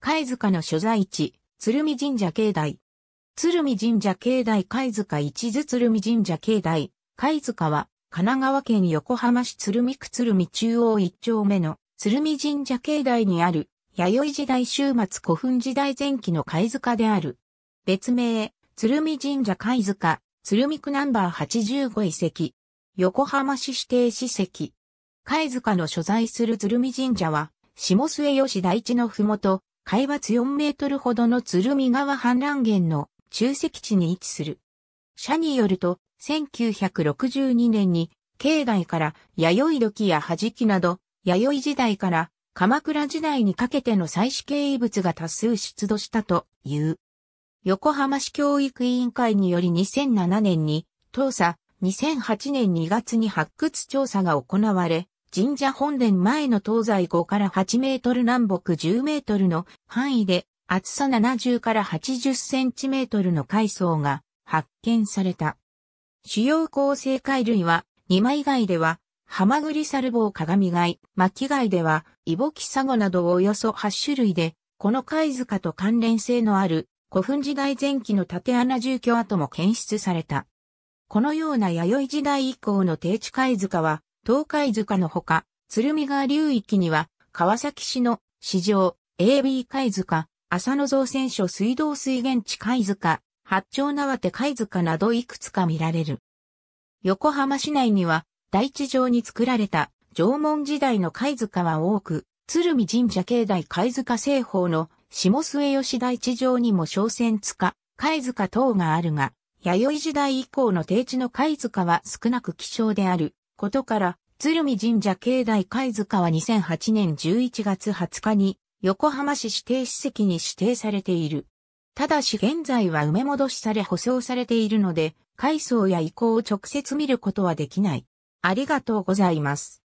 貝塚の所在地、鶴見神社境内。鶴見神社境内貝塚一図鶴見神社境内。貝塚は、神奈川県横浜市鶴見区鶴見中央一丁目の鶴見神社境内にある、弥生時代終末古墳時代前期の貝塚である。別名、鶴見神社貝塚、鶴見区ナンバー85遺跡。横浜市指定史跡。貝塚の所在する鶴見神社は、下末吉大地のふもと、海抜4メートルほどの鶴見川氾濫源の中石地に位置する。社によると、1962年に、境内から弥生時や弾きなど、弥生時代から鎌倉時代にかけての祭祀経遺物が多数出土したという。横浜市教育委員会により2007年に、当査2008年2月に発掘調査が行われ、神社本殿前の東西5から8メートル南北10メートルの範囲で厚さ70から80センチメートルの海藻が発見された。主要構成貝類は二枚貝ではハマグリサルボウ鏡貝、巻貝ではイボキサゴなどおよそ8種類で、この貝塚と関連性のある古墳時代前期の縦穴住居跡も検出された。このような弥生時代以降の定置貝塚は東海塚のほか、鶴見川流域には、川崎市の市場、AB 貝塚、浅野造船所水道水源地貝塚、八丁縄手貝塚などいくつか見られる。横浜市内には、大地上に作られた縄文時代の貝塚は多く、鶴見神社境内貝塚製法の下末吉大地上にも商船塚、貝塚等があるが、弥生時代以降の低地の貝塚は少なく希少である。ことから、鶴見神社境内貝塚は2008年11月20日に横浜市指定史跡に指定されている。ただし現在は埋め戻しされ舗装されているので、階層や遺構を直接見ることはできない。ありがとうございます。